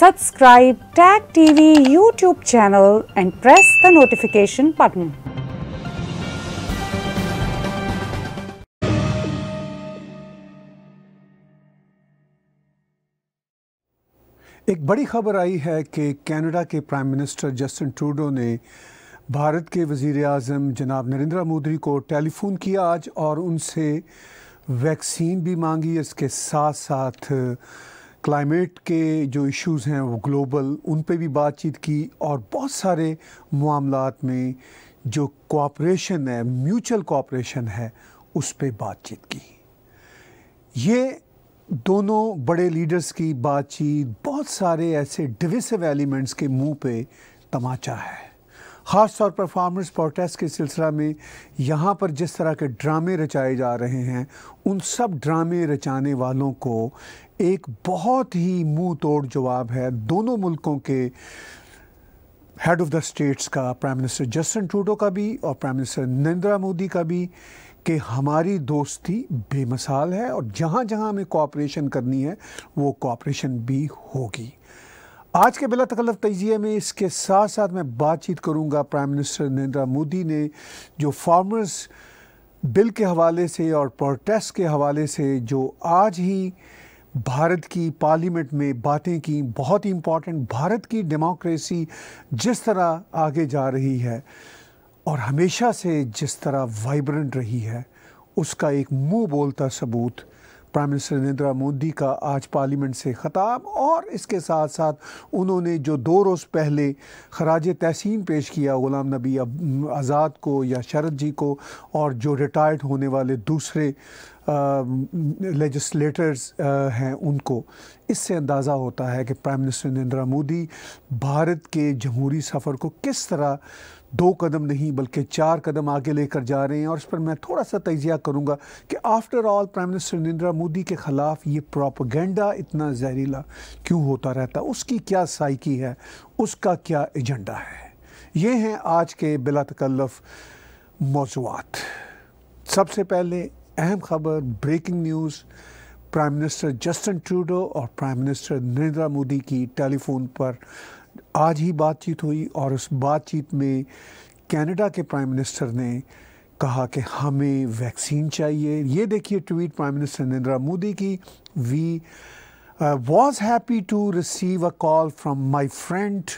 Subscribe Tag TV YouTube channel and press the notification button. एक बड़ी खबर आई है कि कनाडा के प्राइम मिनिस्टर जस्टिन ट्रूडो ने भारत के वज़ी अजम जनाब नरेंद्र मोदी को टेलीफोन किया आज और उनसे वैक्सीन भी मांगी इसके साथ साथ क्लाइमेट के जो इश्यूज़ हैं वो ग्लोबल उन पे भी बातचीत की और बहुत सारे मामला में जो कोऑपरेशन है म्यूचुअल कोऑपरेशन है उस पर बातचीत की ये दोनों बड़े लीडर्स की बातचीत बहुत सारे ऐसे डिविसिव एलिमेंट्स के मुंह पे तमाचा है ख़ास तौर पर फार्मर्स प्रोटेस्ट के सिलसिला में यहाँ पर जिस तरह के ड्रामे रचाए जा रहे हैं उन सब ड्रामे रचाने वालों को एक बहुत ही मुंह तोड़ जवाब है दोनों मुल्कों के हेड ऑफ़ द स्टेट्स का प्राइम मिनिस्टर जस्टिन ट्रूडो का भी और प्राइम मिनिस्टर नरेंद्र मोदी का भी कि हमारी दोस्ती बेमिसाल है और जहाँ जहाँ हमें कोऑपरेशन करनी है वो कोऑपरेशन भी होगी आज के बिला तकल्लफ तजिए में इसके साथ साथ मैं बातचीत करूंगा प्राइम मिनिस्टर नरेंद्र मोदी ने जो फार्मर्स बिल के हवाले से और प्रोटेस्ट के हवाले से जो आज ही भारत की पार्लियामेंट में बातें की बहुत ही इम्पॉर्टेंट भारत की डेमोक्रेसी जिस तरह आगे जा रही है और हमेशा से जिस तरह वाइब्रेंट रही है उसका एक मुंह बोलता सबूत प्राइम मिनिस्टर नरेंद्र मोदी का आज पार्लियामेंट से ख़ताब और इसके साथ साथ उन्होंने जो दो रोज़ पहले खराज तहसीन पेश किया ग़ुलाम नबी आज़ाद को या शरद जी को और जो रिटायर्ड होने वाले दूसरे लेजिस्लेटर्स हैं उनको इससे अंदाज़ा होता है कि प्राइम मिनिस्टर नरेंद्र मोदी भारत के जमहूरी सफ़र को किस तरह दो कदम नहीं बल्कि चार कदम आगे लेकर जा रहे हैं और इस पर मैं थोड़ा सा तजिया करूँगा कि after all prime minister Narendra Modi के ख़िलाफ़ ये प्रोपागेंडा इतना जहरीला क्यों होता रहता है उसकी क्या साइकी है उसका क्या एजेंडा है ये हैं आज के बिला तकल्लफ मौजूद सबसे पहले अहम खबर breaking news prime minister Justin Trudeau और प्राइम मिनिस्टर नरेंद्र मोदी की टेलीफोन पर आज ही बातचीत हुई और उस बातचीत में कनाडा के प्राइम मिनिस्टर ने कहा कि हमें वैक्सीन चाहिए ये देखिए tweet prime minister Narendra Modi की we was happy to receive a call from my friend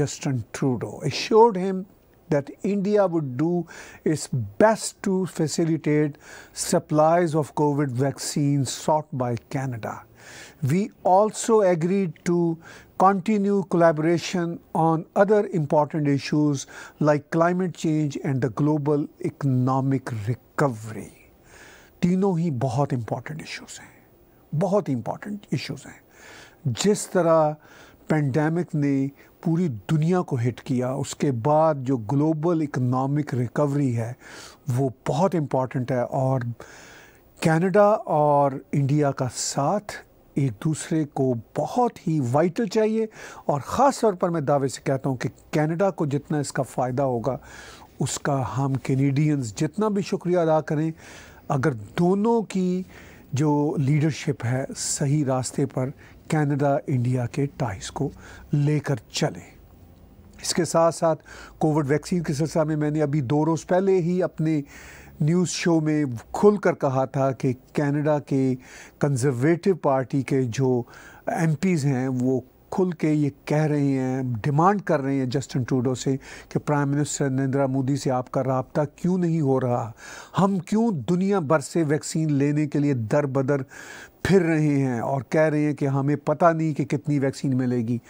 Justin Trudeau assured him that India would do its best to facilitate supplies of COVID vaccines sought by Canada. We also agreed to continue collaboration on other important issues like climate change and the global economic recovery. तीनों ही बहुत important issues हैं बहुत important issues हैं जिस तरह pandemic ने पूरी दुनिया को हिट किया उसके बाद जो ग्लोबल इकोनॉमिक रिकवरी है वो बहुत इम्पॉर्टेंट है और कनाडा और इंडिया का साथ एक दूसरे को बहुत ही वाइटल चाहिए और ख़ास तौर पर मैं दावे से कहता हूँ कि कनाडा को जितना इसका फ़ायदा होगा उसका हम कैनेडियंस जितना भी शुक्रिया अदा करें अगर दोनों की जो लीडरशिप है सही रास्ते पर कनाडा इंडिया के टाइस को लेकर चलें इसके साथ साथ कोविड वैक्सीन के सिलसिला में मैंने अभी दो रोज़ पहले ही अपने न्यूज़ शो में खुलकर कहा था कि कनाडा के कंजर्वेटिव पार्टी के जो एम हैं वो खुल के ये कह रहे हैं डिमांड कर रहे हैं जस्टिन टूडो से कि प्राइम मिनिस्टर नरेंद्र मोदी से आपका रबता क्यों नहीं हो रहा हम क्यों दुनिया भर से वैक्सीन लेने के लिए दर बदर फिर रहे हैं और कह रहे हैं कि हमें पता नहीं कि कितनी वैक्सीन मिलेगी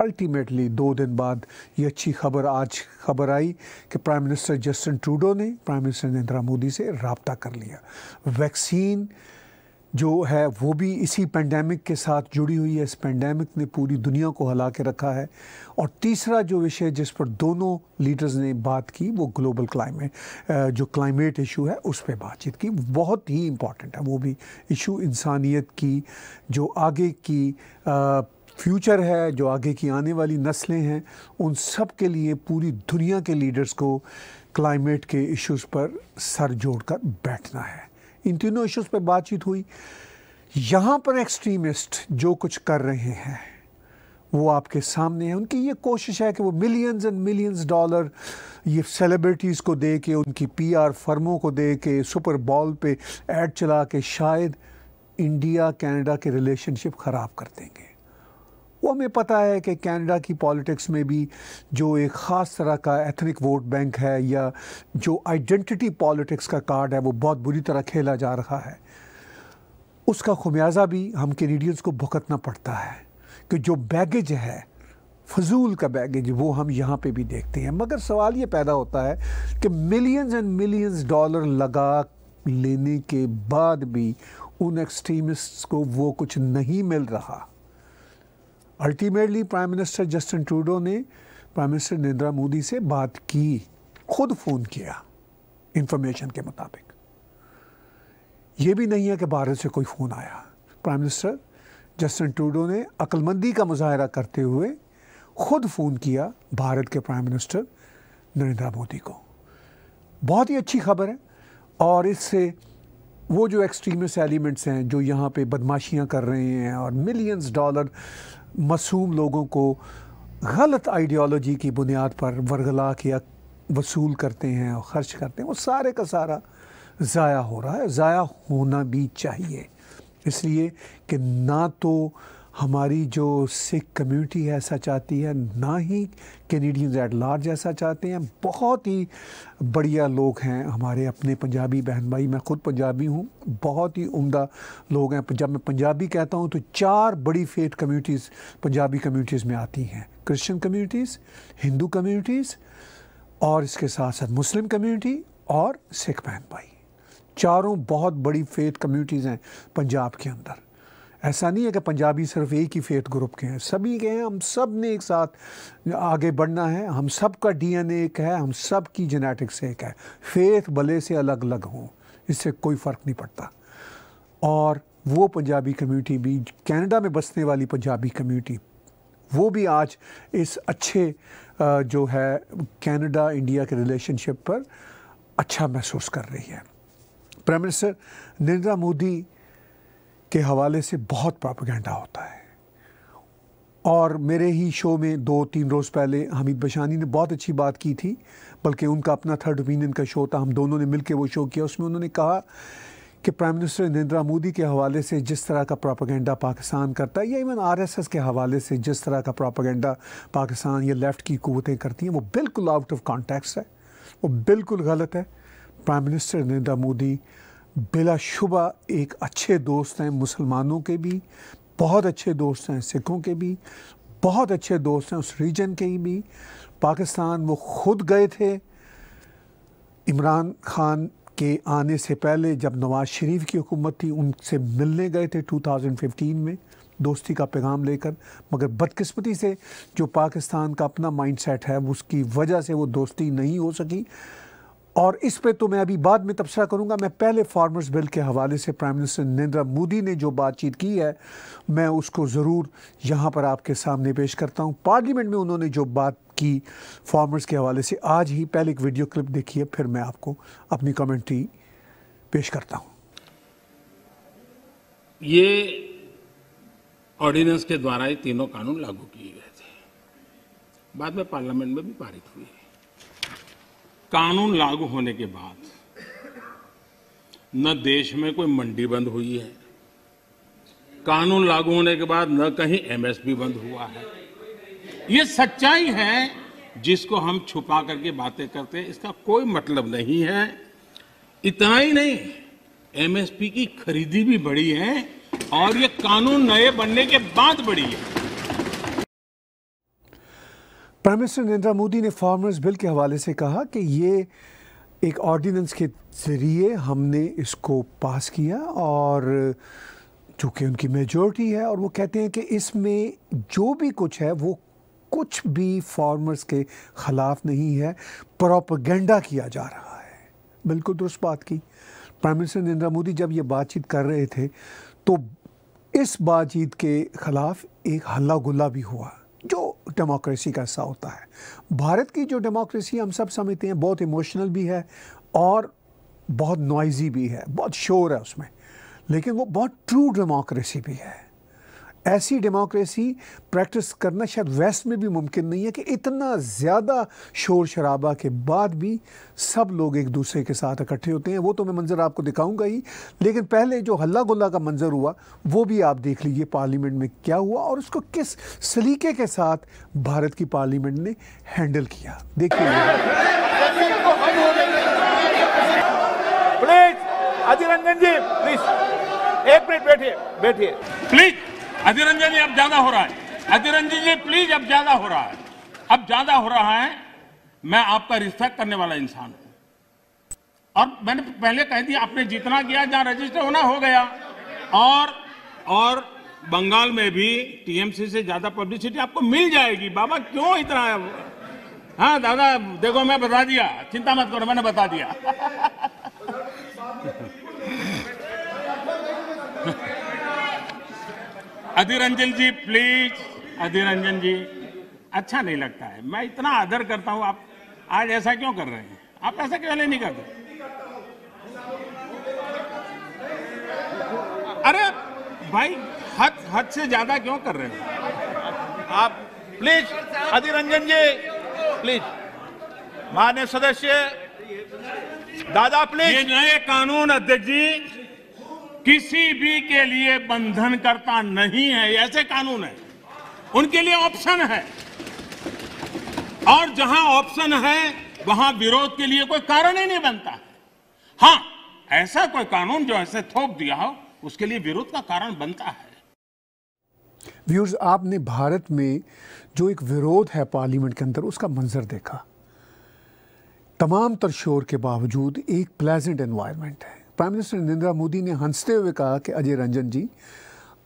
अल्टीमेटली दो दिन बाद ये अच्छी खबर आज खबर आई कि प्राइम मिनिस्टर जस्टिन ट्रूडो ने प्राइम मिनिस्टर नरेंद्र मोदी से रबता कर लिया वैक्सीन जो है वो भी इसी पेंडेमिक के साथ जुड़ी हुई है इस पेंडेमिक ने पूरी दुनिया को हिला के रखा है और तीसरा जो विषय जिस पर दोनों लीडर्स ने बात की वो ग्लोबल क्लाइमेट जो क्लाइमेट इशू है उस पर बातचीत की बहुत ही इम्पॉर्टेंट है वो भी इशू इंसानियत की जो आगे की आ, फ्यूचर है जो आगे की आने वाली नस्लें हैं उन सब के लिए पूरी दुनिया के लीडर्स को क्लाइमेट के इश्यूज़ पर सर जोड़कर बैठना है इन तीनों इश्यूज़ पर बातचीत हुई यहाँ पर एक्सट्रीमिस्ट जो कुछ कर रहे हैं वो आपके सामने है उनकी ये कोशिश है कि वो मिलियंस एंड मिलियंस डॉलर ये सेलिब्रिटीज़ को दे के उनकी पीआर फर्मों को दे के सुपर बॉल पे ऐड चला के शायद इंडिया कनाडा के रिलेशनशिप ख़राब कर देंगे वो हमें पता है कि कनाडा की पॉलिटिक्स में भी जो एक ख़ास तरह का एथनिक वोट बैंक है या जो आइडेंटिटी पॉलिटिक्स का कार्ड है वो बहुत बुरी तरह खेला जा रहा है उसका खुमियाज़ा भी हम कैनेडियंस को भुगतना पड़ता है कि जो बैगेज है फजूल का बैगेज वो हम यहाँ पे भी देखते हैं मगर सवाल ये पैदा होता है कि मिलियंस एंड मिलियंस डॉलर लगा लेने के बाद भी उन एक्सट्रीमिस्ट को वो कुछ नहीं मिल रहा ultimately prime minister Justin Trudeau ने प्राइम मिनिस्टर नरेंद्र मोदी से बात की खुद फ़ोन किया इंफॉर्मेशन के मुताबिक ये भी नहीं है कि भारत से कोई फ़ोन आया प्राइम मिनिस्टर जस्टिन ट्रूडो ने अक्लमंदी का मुजाहरा करते हुए खुद फ़ोन किया भारत के प्राइम मिनिस्टर नरेंद्र मोदी को बहुत ही अच्छी खबर है और इससे वो जो एक्सट्रीमिस्ट एलिमेंट्स हैं जो यहाँ पे बदमाशियाँ कर रहे हैं और मिलियंस डॉलर मासूम लोगों को गलत आइडियोलॉजी की बुनियाद पर वर्गला के वसूल करते हैं और ख़र्च करते हैं वो सारे का सारा ज़ाया हो रहा है ज़ाया होना भी चाहिए इसलिए कि ना तो हमारी जो सिख कम्युनिटी है ऐसा चाहती है ना ही कैनेडियंस एट लार्ज ऐसा चाहते हैं बहुत ही बढ़िया लोग हैं हमारे अपने पंजाबी बहन भाई मैं ख़ुद पंजाबी हूँ बहुत ही उम्दा लोग हैं जब मैं पंजाबी कहता हूँ तो चार बड़ी फेट कम्युनिटीज़ पंजाबी कम्युनिटीज़ में आती हैं क्रिश्चियन कम्युनिटीज़ हिंदू कम्युनिटीज़ और इसके साथ साथ मुस्लिम कम्युनिटी और सिख बहन भाई चारों बहुत बड़ी फेथ कम्युनिटीज़ हैं पंजाब के अंदर ऐसा नहीं है कि पंजाबी सिर्फ एक ही फेथ ग्रुप के हैं सभी के हैं हम सब ने एक साथ आगे बढ़ना है हम सब का डीएनए एक है हम सब की जेनेटिक्स एक है फेथ भले से अलग अलग हों इससे कोई फ़र्क नहीं पड़ता और वो पंजाबी कम्युनिटी भी कनाडा में बसने वाली पंजाबी कम्युनिटी वो भी आज इस अच्छे जो है कनाडा इंडिया के रिलेशनशिप पर अच्छा महसूस कर रही है प्राइम मिनिस्टर नरेंद्र मोदी के हवाले से बहुत प्रापगेंडा होता है और मेरे ही शो में दो तीन रोज़ पहले हमीद बशानी ने बहुत अच्छी बात की थी बल्कि उनका अपना थर्ड ओपिनियन का शो था हम दोनों ने मिलकर वो शो किया उसमें उन्होंने कहा कि प्राइम मिनिस्टर नरेंद्र मोदी के हवाले से जिस तरह का प्रापागेंडा पाकिस्तान करता है या इवन आरएसएस के हवाले से जिस तरह का प्रापागेंडा पाकिस्तान या लेफ़्ट की कुतें करती हैं वो बिल्कुल आउट ऑफ कॉन्टेक्स है वो बिल्कुल गलत है प्राइम मिनिस्टर नरेंद्र मोदी बिलाशुबा एक अच्छे दोस्त हैं मुसलमानों के भी बहुत अच्छे दोस्त हैं सिखों के भी बहुत अच्छे दोस्त हैं उस रीजन के भी पाकिस्तान वो खुद गए थे इमरान खान के आने से पहले जब नवाज शरीफ की हुकूमत थी उनसे मिलने गए थे 2015 में दोस्ती का पैगाम लेकर मगर बदकिस्मती से जो पाकिस्तान का अपना माइंडसेट है उसकी वजह से वो दोस्ती नहीं हो सकी और इस पे तो मैं अभी बाद में तबसरा करूंगा मैं पहले फार्मर्स बिल के हवाले से प्राइम मिनिस्टर नरेंद्र मोदी ने जो बातचीत की है मैं उसको ज़रूर यहाँ पर आपके सामने पेश करता हूँ पार्लियामेंट में उन्होंने जो बात की फार्मर्स के हवाले से आज ही पहले एक वीडियो क्लिप देखिए फिर मैं आपको अपनी कमेंट्री पेश करता हूँ ये ऑर्डिनेंस के द्वारा ही तीनों कानून लागू किए गए थे बाद में पार्लियामेंट में भी पारित है कानून लागू होने के बाद न देश में कोई मंडी बंद हुई है कानून लागू होने के बाद न कहीं एमएसपी बंद हुआ है ये सच्चाई है जिसको हम छुपा करके बातें करते हैं इसका कोई मतलब नहीं है इतना ही नहीं एमएसपी की खरीदी भी बढ़ी है और ये कानून नए बनने के बाद बढ़ी है प्राइम मिनिस्टर नरेंद्र मोदी ने फार्मर्स बिल के हवाले से कहा कि ये एक ऑर्डिनेंस के ज़रिए हमने इसको पास किया और चूँकि उनकी मेजोरिटी है और वो कहते हैं कि इसमें जो भी कुछ है वो कुछ भी फार्मर्स के ख़िलाफ़ नहीं है प्रोपगेंडा किया जा रहा है बिल्कुल दुरुस्त बात की प्राइम मिनिस्टर नरेंद्र मोदी जब ये बातचीत कर रहे थे तो इस बातचीत के ख़िलाफ़ एक हल्ला गुल्ला भी हुआ जो डेमोक्रेसी का हिस्सा होता है भारत की जो डेमोक्रेसी हम सब समझते हैं बहुत इमोशनल भी है और बहुत नॉइजी भी है बहुत शोर है उसमें लेकिन वो बहुत ट्रू डेमोक्रेसी भी है ऐसी डेमोक्रेसी प्रैक्टिस करना शायद वेस्ट में भी मुमकिन नहीं है कि इतना ज़्यादा शोर शराबा के बाद भी सब लोग एक दूसरे के साथ इकट्ठे होते हैं वो तो मैं मंज़र आपको दिखाऊंगा ही लेकिन पहले जो हल्ला गुल्ला का मंज़र हुआ वो भी आप देख लीजिए पार्लियामेंट में क्या हुआ और उसको किस सलीके के साथ भारत की पार्लियामेंट ने हैंडल किया देखिए प्लीज रंजन जी प्लीज एक मिनट बैठिए बैठिए प्लीज अधिरंजन जी अब ज्यादा हो रहा है अधिरंजन जी प्लीज अब ज्यादा हो रहा है अब ज्यादा हो रहा है मैं आपका रिस्पेक्ट करने वाला इंसान हूं और मैंने पहले कह दिया आपने जितना किया जहां रजिस्टर होना हो गया और और बंगाल में भी टीएमसी से ज्यादा पब्लिसिटी आपको मिल जाएगी बाबा क्यों इतना हाँ दादा देखो मैं बता दिया चिंता मत करो मैंने बता दिया अधीरंजन जी प्लीज अधीरंजन जी अच्छा नहीं लगता है मैं इतना आदर करता हूं आप आज ऐसा क्यों कर रहे हैं आप ऐसा क्यों नहीं करते अरे भाई हद हद से ज्यादा क्यों कर रहे हैं आप प्लीज अधीरंजन जी प्लीज मान्य सदस्य दादा प्लीज ये नए कानून अध्यक्ष जी किसी भी के लिए बंधन करता नहीं है ऐसे कानून है उनके लिए ऑप्शन है और जहां ऑप्शन है वहां विरोध के लिए कोई कारण ही नहीं बनता हां ऐसा कोई कानून जो ऐसे थोप दिया हो उसके लिए विरोध का कारण बनता है व्यूर्स आपने भारत में जो एक विरोध है पार्लियामेंट के अंदर उसका मंजर देखा तमाम तरशोर के बावजूद एक प्लेजेंट एनवायरमेंट है प्राइम मिनिस्टर नरेंद्र मोदी ने हंसते हुए कहा कि अजय रंजन जी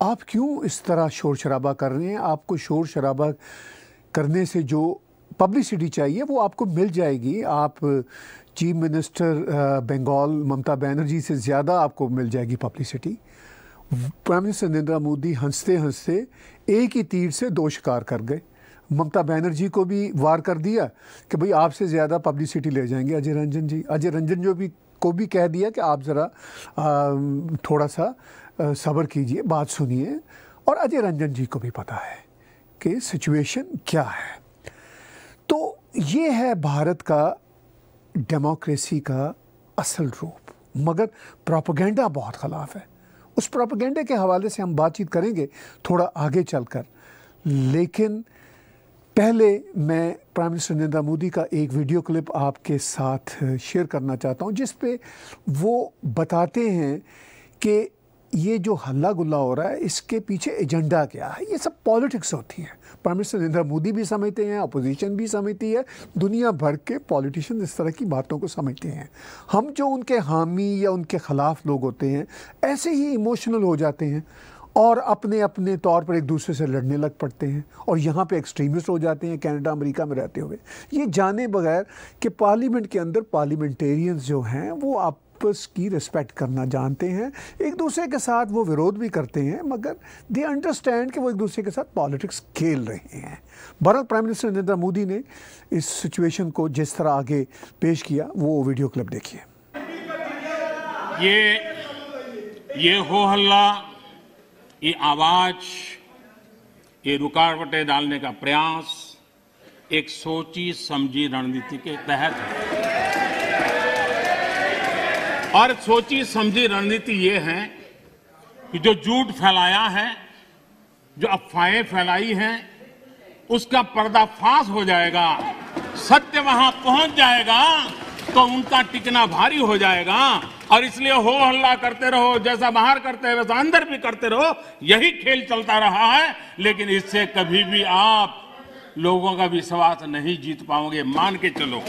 आप क्यों इस तरह शोर शराबा कर रहे हैं आपको शोर शराबा करने से जो पब्लिसिटी चाहिए वो आपको मिल जाएगी आप चीफ मिनिस्टर बंगाल ममता बनर्जी से ज़्यादा आपको मिल जाएगी publicity prime minister Narendra Modi हंसते हंसते एक ही तीर से दो शिकार कर गए ममता बनर्जी को भी वार कर दिया कि भाई आपसे ज़्यादा पब्लिसिटी ले जाएंगे अजय रंजन जी अजय रंजन जो भी को भी कह दिया कि आप ज़रा थोड़ा सा सब्र कीजिए बात सुनिए और अजय रंजन जी को भी पता है कि सिचुएशन क्या है तो ये है भारत का डेमोक्रेसी का असल रूप मगर प्रोपोगेंडा बहुत ख़िलाफ़ है उस प्रोपोगेंडे के हवाले से हम बातचीत करेंगे थोड़ा आगे चलकर लेकिन पहले मैं प्राइम मिनिस्टर नरेंद्र मोदी का एक वीडियो क्लिप आपके साथ शेयर करना चाहता हूं जिस पे वो बताते हैं कि ये जो हल्ला गुल्ला हो रहा है इसके पीछे एजेंडा क्या है ये सब पॉलिटिक्स होती है प्राइम मिनिस्टर नरेंद्र मोदी भी समझते हैं अपोजिशन भी समझती है दुनिया भर के पॉलिटिशन इस तरह की बातों को समझते हैं हम जो उनके हामी या उनके ख़िलाफ़ लोग होते हैं ऐसे ही इमोशनल हो जाते हैं और अपने अपने तौर पर एक दूसरे से लड़ने लग पड़ते हैं और यहाँ पे एक्सट्रीमिस्ट हो जाते हैं कनाडा अमेरिका में रहते हुए ये जाने बगैर कि पार्लियामेंट के अंदर पार्लियामेंटेरियंस जो हैं वो आपस की रिस्पेक्ट करना जानते हैं एक दूसरे के साथ वो विरोध भी करते हैं मगर दे अंडरस्टैंड कि वो एक दूसरे के साथ पॉलिटिक्स खेल रहे हैं भारत प्राइम मिनिस्टर नरेंद्र मोदी ने इस सिचुएशन को जिस तरह आगे पेश किया वो वीडियो क्लिप देखिए ये ये हो हल्ला ये आवाज ये रुकावटें डालने का प्रयास एक सोची समझी रणनीति के तहत है और सोची समझी रणनीति ये है कि जो झूठ फैलाया है जो अफवाहें फैलाई हैं उसका पर्दाफाश हो जाएगा सत्य वहां पहुंच जाएगा तो उनका टिकना भारी हो जाएगा और इसलिए हो हल्ला करते रहो जैसा बाहर करते हैं वैसा अंदर भी करते रहो यही खेल चलता रहा है लेकिन इससे कभी भी आप लोगों का विश्वास नहीं जीत पाओगे मान के चलो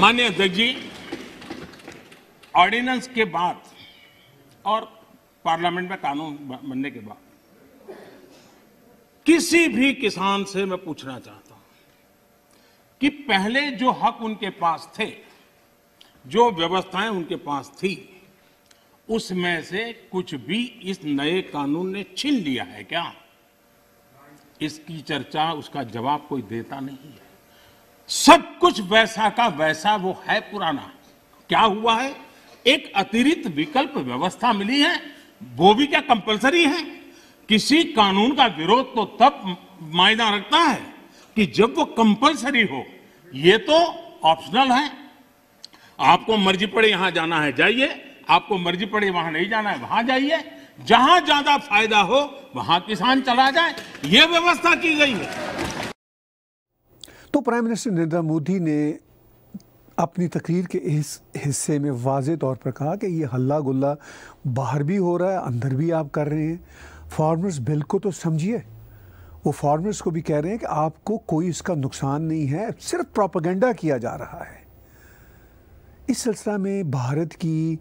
मान्य अध्यक्ष जी ऑर्डिनेंस के बाद और पार्लियामेंट में कानून बनने के बाद किसी भी किसान से मैं पूछना चाहता कि पहले जो हक उनके पास थे जो व्यवस्थाएं उनके पास थी उसमें से कुछ भी इस नए कानून ने छीन लिया है क्या इसकी चर्चा उसका जवाब कोई देता नहीं है सब कुछ वैसा का वैसा वो है पुराना क्या हुआ है एक अतिरिक्त विकल्प व्यवस्था मिली है वो भी क्या कंपलसरी है किसी कानून का विरोध तो तब मायना रखता है कि जब वो कंपलसरी हो ये तो ऑप्शनल है आपको मर्जी पड़े यहां जाना है जाइए आपको मर्जी पड़े वहां नहीं जाना है वहां जाइए जहां ज्यादा फायदा हो वहां किसान चला जाए ये व्यवस्था की गई है तो प्राइम मिनिस्टर नरेंद्र मोदी ने अपनी तकरीर के इस हिस्से में वाज तौर पर कहा कि ये हल्ला गुल्ला बाहर भी हो रहा है अंदर भी आप कर रहे हैं फार्मर्स बिल को तो समझिए वो फार्मर्स को भी कह रहे हैं कि आपको कोई इसका नुकसान नहीं है सिर्फ प्रोपागेंडा किया जा रहा है इस सिलसिला में भारत की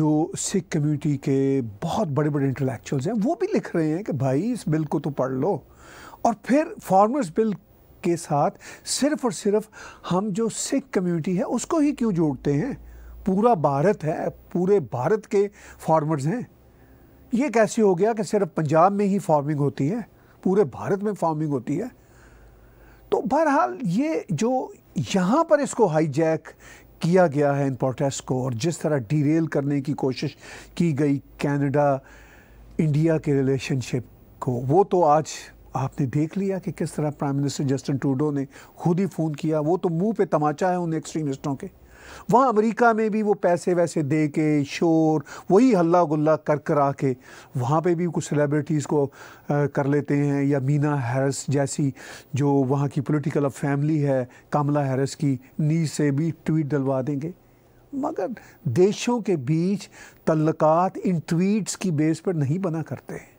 जो सिख कम्युनिटी के बहुत बड़े बड़े इंटेलेक्चुअल्स हैं वो भी लिख रहे हैं कि भाई इस बिल को तो पढ़ लो और फिर फार्मर्स बिल के साथ सिर्फ और सिर्फ हम जो सिख कम्युनिटी है उसको ही क्यों जोड़ते हैं पूरा भारत है पूरे भारत के फार्मर्स हैं ये कैसे हो गया कि सिर्फ पंजाब में ही फार्मिंग होती है पूरे भारत में फार्मिंग होती है तो बहरहाल ये जो यहाँ पर इसको हाईजैक किया गया है इन प्रोटेस्ट को और जिस तरह डीरेल करने की कोशिश की गई कनाडा इंडिया के रिलेशनशिप को वो तो आज आपने देख लिया कि किस तरह प्राइम मिनिस्टर जस्टिन ट्रूडो ने खुद ही फ़ोन किया वो तो मुंह पे तमाचा है उन एक्सट्रीमिस्टों के वहाँ अमेरिका में भी वो पैसे वैसे दे के शोर वही हल्ला गुल्ला कर कर आके वहाँ पर भी कुछ सेलिब्रिटीज़ को आ, कर लेते हैं या मीना हैरस जैसी जो वहाँ की पोलिटिकल फैमिली है कमला हैरस की नी से भी ट्वीट डलवा देंगे मगर देशों के बीच तल्लकात इन ट्वीट्स की बेस पर नहीं बना करते हैं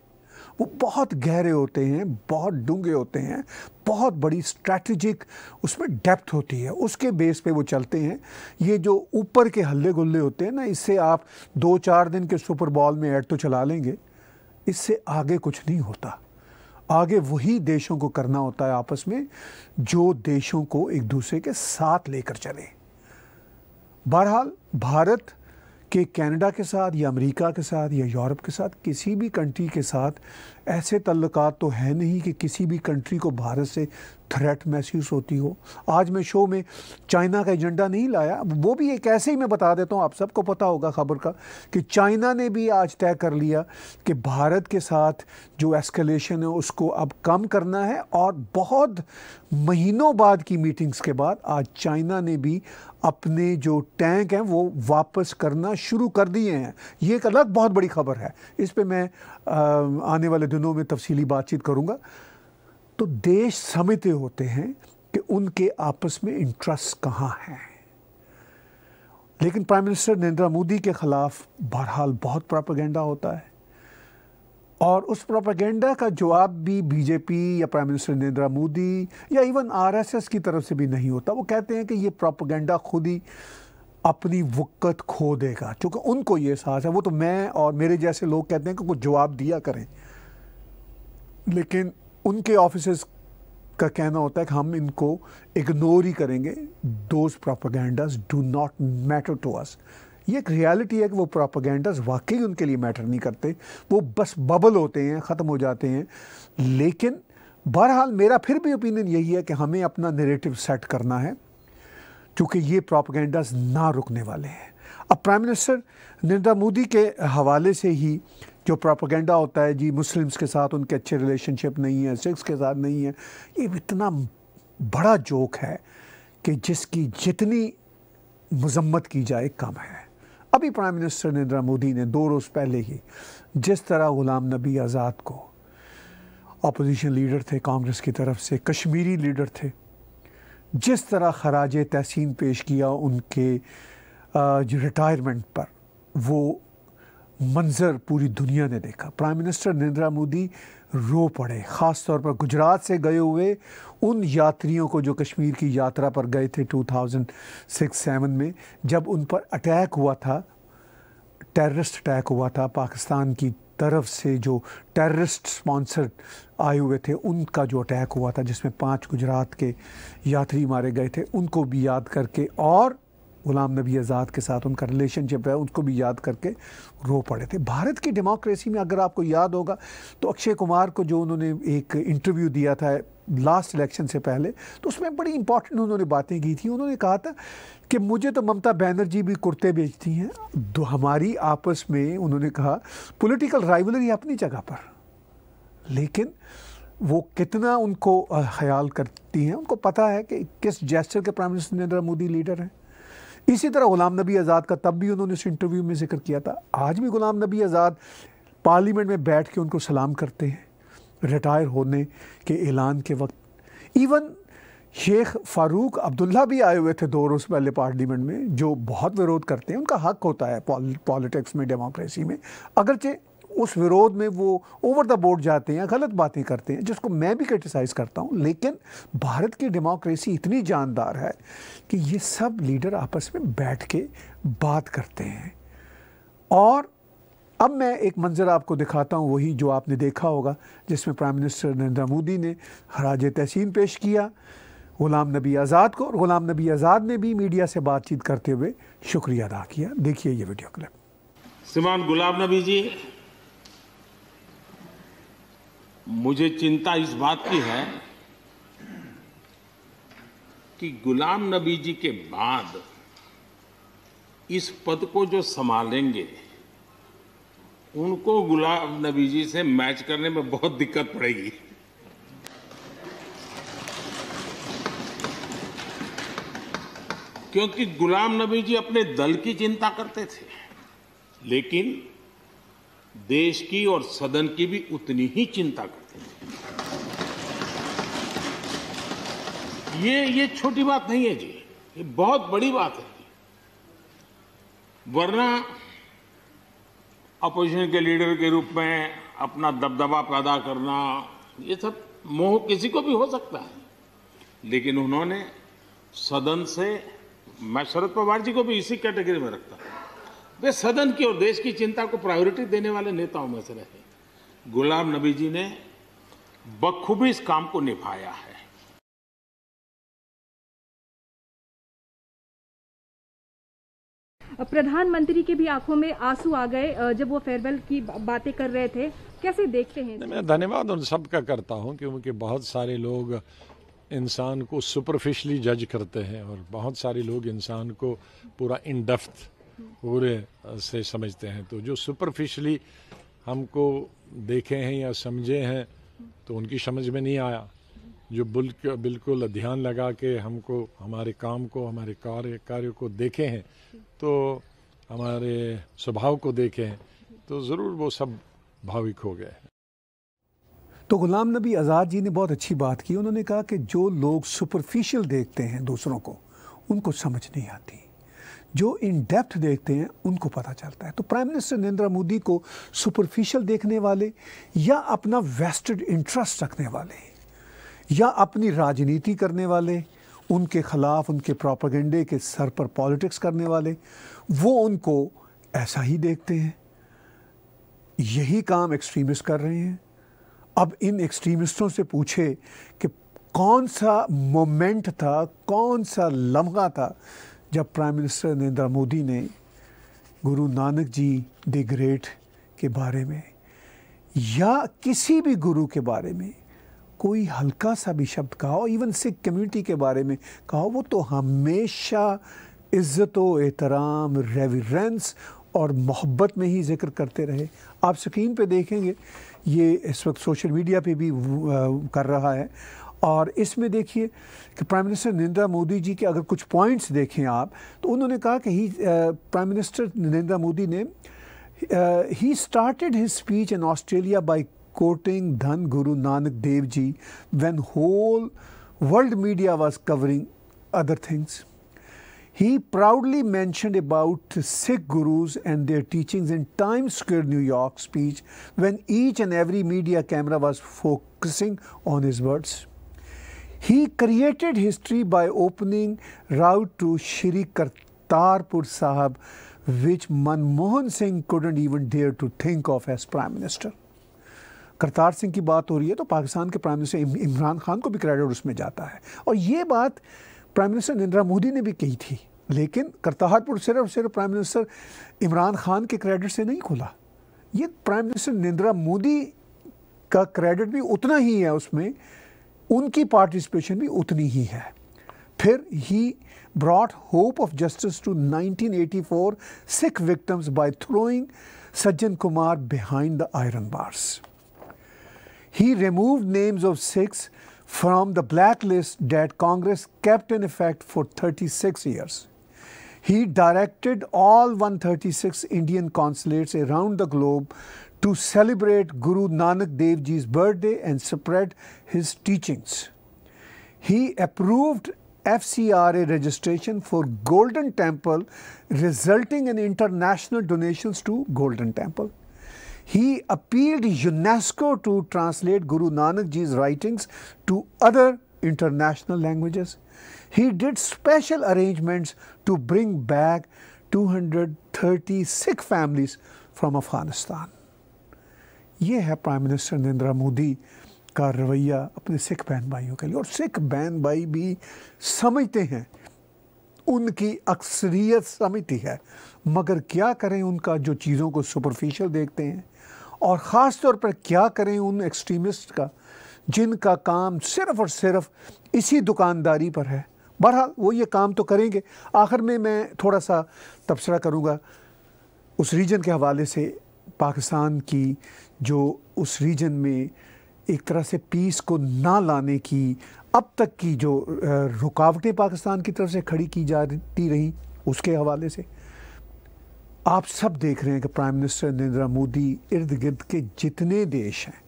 वो बहुत गहरे होते हैं बहुत डूंगे होते हैं बहुत बड़ी स्ट्रैटेजिक उसमें डेप्थ होती है उसके बेस पे वो चलते हैं ये जो ऊपर के हल्ले गुल्ले होते हैं ना इससे आप दो चार दिन के सुपर बॉल में ऐड तो चला लेंगे इससे आगे कुछ नहीं होता आगे वही देशों को करना होता है आपस में जो देशों को एक दूसरे के साथ लेकर चले बहरहाल भारत कि कनाडा के साथ या अमेरिका के साथ या यूरोप के साथ किसी भी कंट्री के साथ ऐसे तल्लक तो है नहीं कि किसी भी कंट्री को भारत से थ्रेट महसूस होती हो आज मैं शो में चाइना का एजेंडा नहीं लाया वो भी एक ऐसे ही मैं बता देता हूँ आप सबको पता होगा खबर का कि चाइना ने भी आज तय कर लिया कि भारत के साथ जो एस्केलेशन है उसको अब कम करना है और बहुत महीनों बाद की मीटिंग्स के बाद आज चाइना ने भी अपने जो टैंक हैं वो वापस करना शुरू कर दिए हैं ये एक अलग बहुत बड़ी खबर है इस पर मैं आने वाले दिनों दिनों में तफसीली बातचीत करूँगा तो देश समझते होते हैं कि उनके आपस में इंटरेस्ट कहाँ हैं लेकिन प्राइम मिनिस्टर नरेंद्र मोदी के ख़िलाफ़ बहरहाल बहुत प्रोपागेंडा होता है और उस प्रोपागेंडा का जवाब भी बीजेपी या प्राइम मिनिस्टर नरेंद्र मोदी या इवन आरएसएस की तरफ से भी नहीं होता वो कहते हैं कि ये प्रोपागेंडा खुद ही अपनी वक़्त खो देगा क्योंकि उनको ये एहसास है वो तो मैं और मेरे जैसे लोग कहते हैं कि कुछ जवाब दिया करें लेकिन उनके ऑफिसर्स का कहना होता है कि हम इनको इग्नोर ही करेंगे those propagandas do not matter to us ये एक रियलिटी है कि वो प्रोपागेंडाज वाकई उनके लिए मैटर नहीं करते वो बस बबल होते हैं ख़त्म हो जाते हैं लेकिन बहरहाल मेरा फिर भी ओपिनियन यही है कि हमें अपना नेरेटिव सेट करना है क्योंकि ये प्रोपागेंडाज ना रुकने वाले हैं अब प्राइम मिनिस्टर नरेंद्र मोदी के हवाले से ही जो प्रोपागेंडा होता है जी मुस्लिम्स के साथ उनके अच्छे रिलेशनशिप नहीं है सिख्स के साथ नहीं है ये इतना बड़ा जोक है कि जिसकी जितनी मजम्मत की जाए कम है अभी प्राइम मिनिस्टर नरेंद्र मोदी ने दो रोज़ पहले ही जिस तरह गुलाम नबी आज़ाद को अपोजिशन लीडर थे कांग्रेस की तरफ से कश्मीरी लीडर थे जिस तरह खराज तहसीन पेश किया उनके जो रिटायरमेंट पर वो मंज़र पूरी दुनिया ने देखा प्राइम मिनिस्टर नरेंद्र मोदी रो पड़े ख़ास तौर पर गुजरात से गए हुए उन यात्रियों को जो कश्मीर की यात्रा पर गए थे 2006-7 में जब उन पर अटैक हुआ था टेररिस्ट अटैक हुआ था पाकिस्तान की तरफ से जो टेररिस्ट स्पॉन्सर्ड आए हुए थे उनका जो अटैक हुआ था जिसमें पांच गुजरात के यात्री मारे गए थे उनको भी याद करके और ग़ुलाम नबी आज़ाद के साथ उनका रिलेशनशिप है उनको भी याद करके रो पड़े थे भारत की डेमोक्रेसी में अगर आपको याद होगा तो अक्षय कुमार को जो उन्होंने एक इंटरव्यू दिया था लास्ट इलेक्शन से पहले तो उसमें बड़ी इंपॉर्टेंट उन्होंने बातें की थी उन्होंने कहा था कि मुझे तो ममता बनर्जी भी कुर्ते बेचती हैं तो हमारी आपस में उन्होंने कहा पोलिटिकल राइवलरी अपनी जगह पर लेकिन वो कितना उनको ख्याल करती हैं उनको पता है कि किस जेस्टर के prime minister Narendra Modi leader हैं इसी तरह गुलाम नबी आज़ाद का तब भी उन्होंने उस इंटरव्यू में जिक्र किया था आज भी गुलाम नबी आज़ाद पार्लियामेंट में बैठ के उनको सलाम करते हैं रिटायर होने के ऐलान के वक्त इवन शेख फारूक अब्दुल्ला भी आए हुए थे दो रोज़ पहले पार्लियामेंट में जो बहुत विरोध करते हैं उनका हक होता है पॉलिटिक्स में डेमोक्रेसी में अगरचे उस विरोध में वो ओवर द बोर्ड जाते हैं गलत बातें करते हैं जिसको मैं भी क्रिटिसाइज़ करता हूँ लेकिन भारत की डेमोक्रेसी इतनी जानदार है कि ये सब लीडर आपस में बैठ के बात करते हैं और अब मैं एक मंजर आपको दिखाता हूँ वही जो आपने देखा होगा जिसमें प्राइम मिनिस्टर नरेंद्र मोदी ने हराज तहसीन पेश किया ग़ुलाम नबी आज़ाद को और ग़ुलाम नबी आज़ाद ने भी मीडिया से बातचीत करते हुए शुक्रिया अदा किया देखिए ये वीडियो क्लिप श्रीमान गुलाम नबी जी मुझे चिंता इस बात की है कि गुलाम नबी जी के बाद इस पद को जो संभालेंगे उनको गुलाम नबी जी से मैच करने में बहुत दिक्कत पड़ेगी क्योंकि गुलाम नबी जी अपने दल की चिंता करते थे लेकिन देश की और सदन की भी उतनी ही चिंता करते हैं ये ये छोटी बात नहीं है जी ये बहुत बड़ी बात है जी वरना अपोजिशन के लीडर के रूप में अपना दबदबा पैदा करना ये सब मोह किसी को भी हो सकता है लेकिन उन्होंने सदन से मैं शरद पवार जी को भी इसी कैटेगरी में रखता वे सदन की और देश की चिंता को प्रायोरिटी देने वाले नेताओं में से रहे गुलाम नबी जी ने बखूबी इस काम को निभाया है प्रधानमंत्री के भी आंखों में आंसू आ गए जब वो फेयरवेल की बातें कर रहे थे कैसे देखते हैं मैं धन्यवाद उन सबका करता हूं क्योंकि बहुत सारे लोग इंसान को सुपरफिशली जज करते हैं और बहुत सारे लोग इंसान को पूरा इन पूरे से समझते हैं तो जो सुपरफिशली हमको देखे हैं या समझे हैं तो उनकी समझ में नहीं आया जो बिल्कुल ध्यान लगा के हमको हमारे काम को हमारे कार्य कार्य को देखे हैं तो हमारे स्वभाव को देखे हैं तो ज़रूर वो सब भाविक हो गए तो गुलाम नबी आज़ाद जी ने बहुत अच्छी बात की उन्होंने कहा कि जो लोग सुपरफिशियल देखते हैं दूसरों को उनको समझ नहीं आती जो इन डेप्थ देखते हैं उनको पता चलता है तो प्राइम मिनिस्टर नरेंद्र मोदी को सुपरफिशियल देखने वाले या अपना वेस्टेड इंटरेस्ट रखने वाले या अपनी राजनीति करने वाले उनके ख़िलाफ़ उनके प्रोपागेंडे के सर पर पॉलिटिक्स करने वाले वो उनको ऐसा ही देखते हैं यही काम एक्सट्रीमिस्ट कर रहे हैं अब इन एक्सट्रीमिस्टों से पूछे कि कौन सा मोमेंट था कौन सा लम्हा था जब प्राइम मिनिस्टर नरेंद्र मोदी ने गुरु नानक जी द ग्रेट के बारे में या किसी भी गुरु के बारे में कोई हल्का सा भी शब्द कहा इवन सिख कम्युनिटी के बारे में कहा वो तो हमेशा इज़्ज़त एहतराम रेवरेंस और मोहब्बत में ही जिक्र करते रहे आप स्क्रीन पे देखेंगे ये इस वक्त सोशल मीडिया पे भी कर रहा है और इसमें देखिए कि प्राइम मिनिस्टर नरेंद्र मोदी जी के अगर कुछ पॉइंट्स देखें आप तो उन्होंने कहा कि he prime minister Narendra Modi ने he started his speech in Australia by quoting Dhan Guru Nanak Dev ji when whole world media was covering other things he proudly mention about Sikh gurus and their teaching in Times Square New York speech when each and every media camera was focusing on his words He created history by opening route to Shri Kartarpur Sahib, which Manmohan Singh couldn't even dare to think of as Prime Minister. Kartar Singh की बात हो रही है तो पाकिस्तान के prime minister Imran Khan को भी credit उसमें जाता है और ये बात प्राइम मिनिस्टर नरेंद्र मोदी ने भी कही थी लेकिन करतारपुर सिर्फ सिर्फ प्राइम मिनिस्टर इमरान खान के क्रेडिट से नहीं खुला ये प्राइम मिनिस्टर नरेंद्र मोदी का क्रेडिट भी उतना ही है उसमें उनकी पार्टिसिपेशन भी उतनी ही है फिर he brought hope of justice to 1984 Sikh victims by throwing Sajjan Kumar behind the iron bars he remove names of Sikhs from the blacklist that Congress kept in effect for thirty six years he directed all one thirty six Indian consulates around the globe to celebrate Guru Nanak Dev Ji's birthday and spread his teachings. He approved FCRA registration for Golden Temple, resulting in international donations to Golden Temple. He appealed UNESCO to translate Guru Nanak Ji's writings to other international languages. He did special arrangements to bring back 230 Sikh families from Afghanistan. ये है prime minister Narendra Modi का रवैया अपने सिख बहन भाइयों के लिए और सिख बहन भाई भी समझते हैं उनकी अक्सरियत समझती है मगर क्या करें उनका जो चीज़ों को सुपरफिशियल देखते हैं और ख़ास तौर पर क्या करें उन एक्सट्रीमिस्ट का जिनका काम सिर्फ़ और सिर्फ इसी दुकानदारी पर है बहरहाल वो ये काम तो करेंगे आखिर में मैं थोड़ा सा तबसरा करूँगा उस रीजन के हवाले से पाकिस्तान की जो उस रीजन में एक तरह से पीस को ना लाने की अब तक की जो रुकावटें पाकिस्तान की तरफ से खड़ी की जाती रही उसके हवाले से आप सब देख रहे हैं कि प्राइम मिनिस्टर नरेंद्र मोदी इर्द गिर्द के जितने देश हैं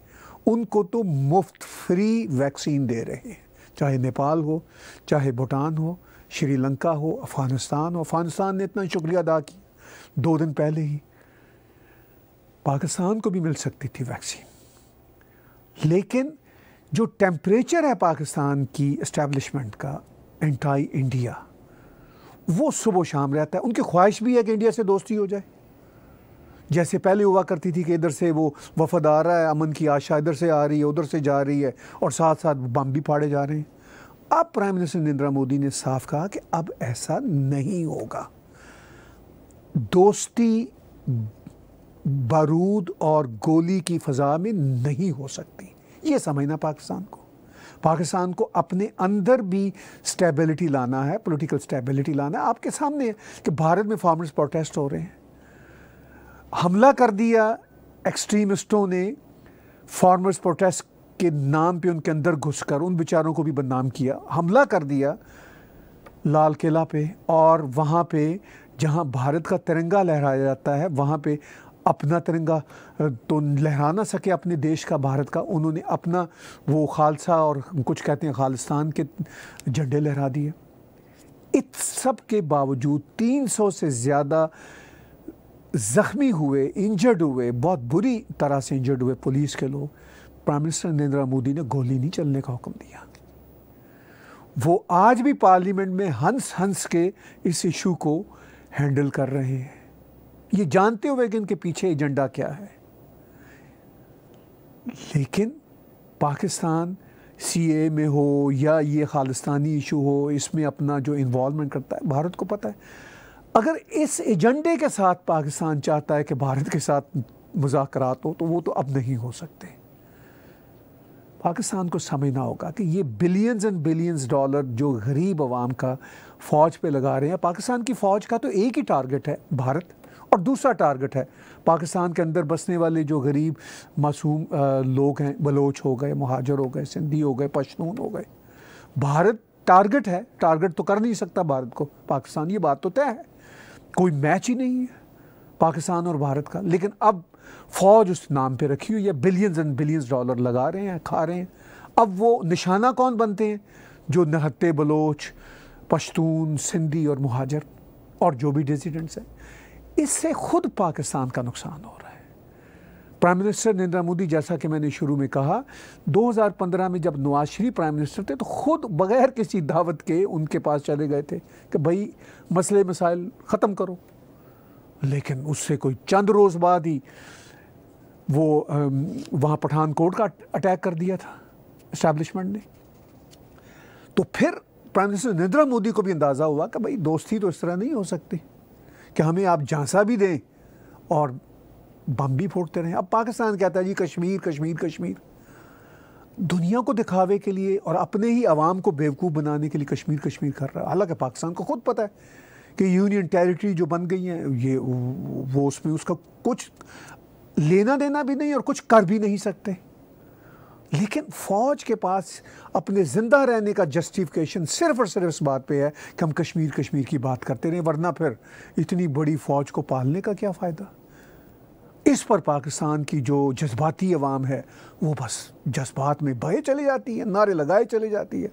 उनको तो मुफ्त फ्री वैक्सीन दे रहे हैं चाहे नेपाल हो चाहे भूटान हो श्रीलंका हो अफ़गानिस्तान हो अफ़गानिस्तान ने इतना शुक्रिया अदा किया दो दिन पहले ही पाकिस्तान को भी मिल सकती थी वैक्सीन लेकिन जो टेम्परेचर है पाकिस्तान की इस्टेबलिशमेंट का एंटाई इंडिया वो सुबह शाम रहता है उनकी ख्वाहिश भी है कि इंडिया से दोस्ती हो जाए जैसे पहले हुआ करती थी कि इधर से वो वफद आ रहा है अमन की आशा इधर से आ रही है उधर से जा रही है और साथ साथ बम भी फाड़े जा रहे हैं अब प्राइम मिनिस्टर नरेंद्र मोदी ने साफ कहा कि अब ऐसा नहीं होगा दोस्ती बारूद और गोली की फ़जा में नहीं हो सकती ये समझना पाकिस्तान को पाकिस्तान को अपने अंदर भी स्टेबिलिटी लाना है पॉलिटिकल स्टेबिलिटी लाना है आपके सामने है कि भारत में फार्मर्स प्रोटेस्ट हो रहे हैं हमला कर दिया एक्सट्रीमिस्टों ने फार्मर्स प्रोटेस्ट के नाम पे उनके अंदर घुसकर उन बेचारों को भी बदनाम किया हमला कर दिया लाल किला पे और वहाँ पे जहाँ भारत का तिरंगा लहराया जाता है वहाँ पे अपना तिरंगा तो लहरा ना सके अपने देश का भारत का उन्होंने अपना वो खालसा और कुछ कहते हैं खालिस्तान के झंडे लहरा दिए इत सब के बावजूद 300 से ज़्यादा ज़ख्मी हुए इंजर्ड हुए बहुत बुरी तरह से इंजर्ड हुए पुलिस के लोग प्राइम मिनिस्टर नरेंद्र मोदी ने गोली नहीं चलने का हुक्म दिया वो आज भी पार्लियामेंट में हंस हंस के इस इशू को हैंडल कर रहे हैं ये जानते हुए कि इनके पीछे एजेंडा क्या है लेकिन पाकिस्तान सीए में हो या ये खालिस्तानी इशू हो इसमें अपना जो इन्वॉलमेंट करता है भारत को पता है अगर इस एजेंडे के साथ पाकिस्तान चाहता है कि भारत के साथ मुजाकर हो तो वो तो अब नहीं हो सकते पाकिस्तान को समझना होगा कि ये बिलियंस एंड बिलियंस डॉलर जो गरीब आवाम का फ़ौज पे लगा रहे हैं पाकिस्तान की फ़ौज का तो एक ही टारगेट है भारत और दूसरा टारगेट है पाकिस्तान के अंदर बसने वाले जो गरीब मासूम लोग हैं बलोच हो गए महाजर हो गए सिंधी हो गए पश्तून हो गए भारत टारगेट है टारगेट तो कर नहीं सकता भारत को पाकिस्तान ये बात तो तय है कोई मैच ही नहीं है पाकिस्तान और भारत का लेकिन अब फौज उस नाम पे रखी हुई है बिलियंस एंड बिलियंस डॉलर लगा रहे हैं खा रहे हैं अब वो निशाना कौन बनते हैं जो नहत्ते बलोच पश्तून सिंधी और महाजर और जो भी डेजिडेंट्स हैं इससे खुद पाकिस्तान का नुकसान हो रहा है प्राइम मिनिस्टर नरेंद्र मोदी जैसा कि मैंने शुरू में कहा 2015 में जब नवाज शरीफ प्राइम मिनिस्टर थे तो खुद बगैर किसी दावत के उनके पास चले गए थे कि भाई मसले मसाइल ख़त्म करो लेकिन उससे कोई चंद रोज़ बाद ही वो वहाँ पठानकोट का अटैक कर दिया था इस्टेब्लिशमेंट ने तो फिर प्राइम मिनिस्टर नरेंद्र मोदी को भी अंदाज़ा हुआ कि भाई दोस्ती तो इस तरह नहीं हो सकती कि हमें आप झांसा भी दें और बम भी फोड़ते रहें अब पाकिस्तान कहता है जी कश्मीर कश्मीर कश्मीर दुनिया को दिखावे के लिए और अपने ही आवाम को बेवकूफ़ बनाने के लिए कश्मीर कश्मीर कर रहा है हालांकि पाकिस्तान को खुद पता है कि यूनियन टेरिटरी जो बन गई है ये वो उसमें उसका कुछ लेना देना भी नहीं और कुछ कर भी नहीं सकते लेकिन फ़ौज के पास अपने ज़िंदा रहने का जस्टिफिकेशन सिर्फ और सिर्फ इस बात पे है कि हम कश्मीर कश्मीर की बात करते रहें वरना फिर इतनी बड़ी फ़ौज को पालने का क्या फ़ायदा इस पर पाकिस्तान की जो जज्बाती आवाम है वो बस जज्बात में बहे चले जाती है नारे लगाए चले जाती है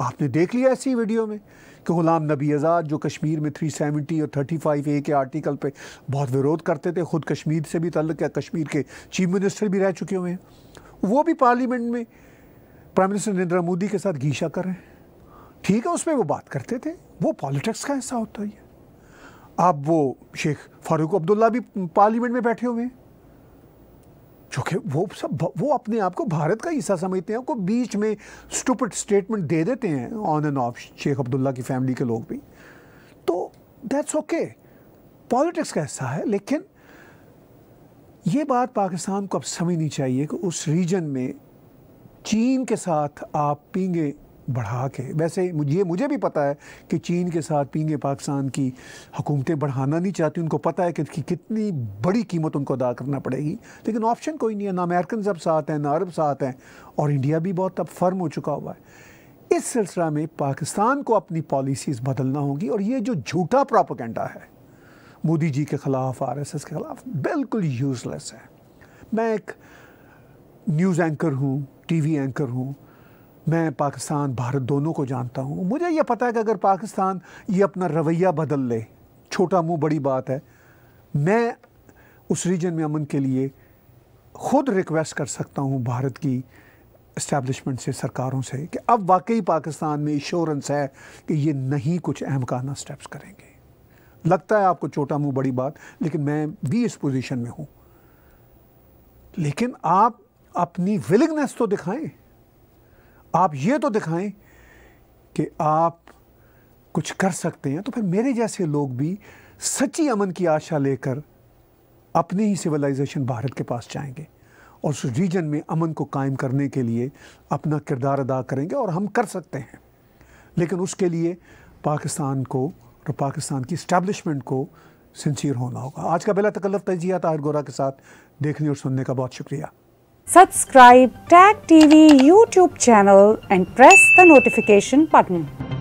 आपने देख लिया ऐसी वीडियो में कि गुलाम नबी आज़ाद जो कश्मीर में 370 और 35 ए के आर्टिकल पे बहुत विरोध करते थे ख़ुद कश्मीर से भी तल्लक है कश्मीर के चीफ मिनिस्टर भी रह चुके हुए हैं वो भी पार्लियामेंट में प्राइम मिनिस्टर नरेंद्र मोदी के साथ घीशा कर रहे हैं ठीक है उसमें वो बात करते थे वो पॉलिटिक्स का हिस्सा होता ही है आप वो शेख फारूक अब्दुल्ला भी पार्लियामेंट में बैठे हुए हैं जो कि वो सब वो अपने आप को भारत का हिस्सा समझते हैं को बीच में स्टूपट स्टेटमेंट दे देते हैं on and off Sheikh Abdullah की फैमिली के लोग भी तो दैट्स ओके पॉलिटिक्स का हिस्सा है लेकिन ये बात पाकिस्तान को अब समझनी चाहिए कि उस रीजन में चीन के साथ आप पींगे बढ़ा के वैसे ये मुझे भी पता है कि चीन के साथ पींगे पाकिस्तान की हुकूमतें बढ़ाना नहीं चाहती उनको पता है कि, कि कितनी बड़ी कीमत उनको अदा करना पड़ेगी लेकिन ऑप्शन कोई नहीं है ना अमेरिकन अब साथ हैं ना अरब साथ हैं और इंडिया भी बहुत अब फर्म हो चुका हुआ है इस सिलसिला में पाकिस्तान को अपनी पॉलिसीज़ बदलना होगी और ये जो झूठा प्रोपोगेंडा है मोदी जी के ख़िलाफ़ आर एस एस के ख़िलाफ़ बिल्कुल यूज़लेस है मैं एक न्यूज़ एंकर हूँ टीवी एंकर हूँ मैं पाकिस्तान भारत दोनों को जानता हूँ मुझे यह पता है कि अगर पाकिस्तान ये अपना रवैया बदल ले छोटा मुँह बड़ी बात है मैं उस रीजन में अमन के लिए खुद रिक्वेस्ट कर सकता हूँ भारत की इस्टेब्लिशमेंट से सरकारों से कि अब वाकई पाकिस्तान में इश्योरेंस है कि ये नहीं कुछ अहमकाना स्टेप्स करेंगे लगता है आपको छोटा मुंह बड़ी बात लेकिन मैं भी इस पोजीशन में हूं लेकिन आप अपनी विलिंगनेस तो दिखाएं आप ये तो दिखाएं कि आप कुछ कर सकते हैं तो फिर मेरे जैसे लोग भी सच्ची अमन की आशा लेकर अपनी ही सिविलाइजेशन भारत के पास जाएंगे और उस रीजन में अमन को कायम करने के लिए अपना किरदार अदा करेंगे और हम कर सकते हैं लेकिन उसके लिए पाकिस्तान को तो पाकिस्तान की इस्टेब्लिशमेंट को सिंसियर होना होगा आज का बेला तकल्लफ तजिया ताहिर गोरा के साथ देखने और सुनने का बहुत शुक्रिया subscribe Tag TV YouTube channel and press the notification button